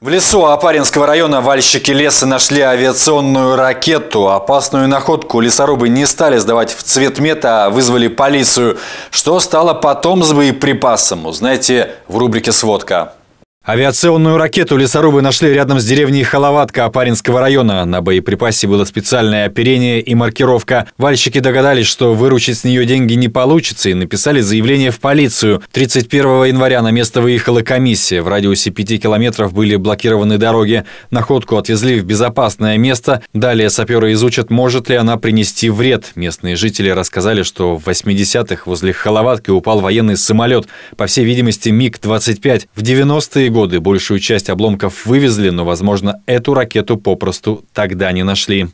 В лесу Апаринского района вальщики леса нашли авиационную ракету. Опасную находку лесорубы не стали сдавать в цвет мета, а вызвали полицию. Что стало потом с боеприпасом, узнаете в рубрике «Сводка». Авиационную ракету лесорубы нашли рядом с деревней Халаватка Апаринского района. На боеприпасе было специальное оперение и маркировка. Вальщики догадались, что выручить с нее деньги не получится и написали заявление в полицию. 31 января на место выехала комиссия. В радиусе 5 километров были блокированы дороги. Находку отвезли в безопасное место. Далее саперы изучат, может ли она принести вред. Местные жители рассказали, что в 80-х возле Халаватки упал военный самолет. По всей видимости, МиГ-25. В 90-е годы годы большую часть обломков вывезли, но, возможно, эту ракету попросту тогда не нашли.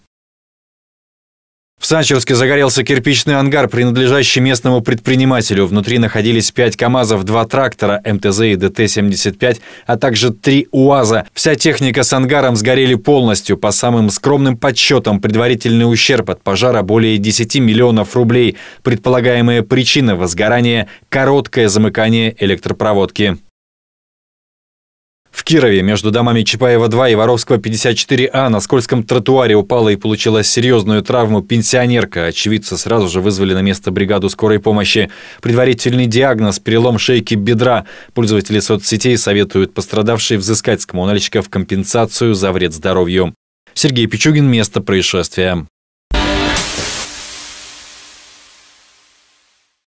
В Санчевске загорелся кирпичный ангар, принадлежащий местному предпринимателю. Внутри находились 5 КАМАЗов, 2 трактора МТЗ и ДТ-75, а также 3 УАЗа. Вся техника с ангаром сгорели полностью. По самым скромным подсчетам, предварительный ущерб от пожара более 10 миллионов рублей. Предполагаемая причина возгорания – короткое замыкание электропроводки. Кирове между домами Чапаева-2 и Воровского 54А на скользком тротуаре упала и получила серьезную травму пенсионерка. Очевидцы сразу же вызвали на место бригаду скорой помощи. Предварительный диагноз – перелом шейки бедра. Пользователи соцсетей советуют пострадавшей взыскать с коммунальщиков компенсацию за вред здоровью. Сергей Пичугин, место происшествия.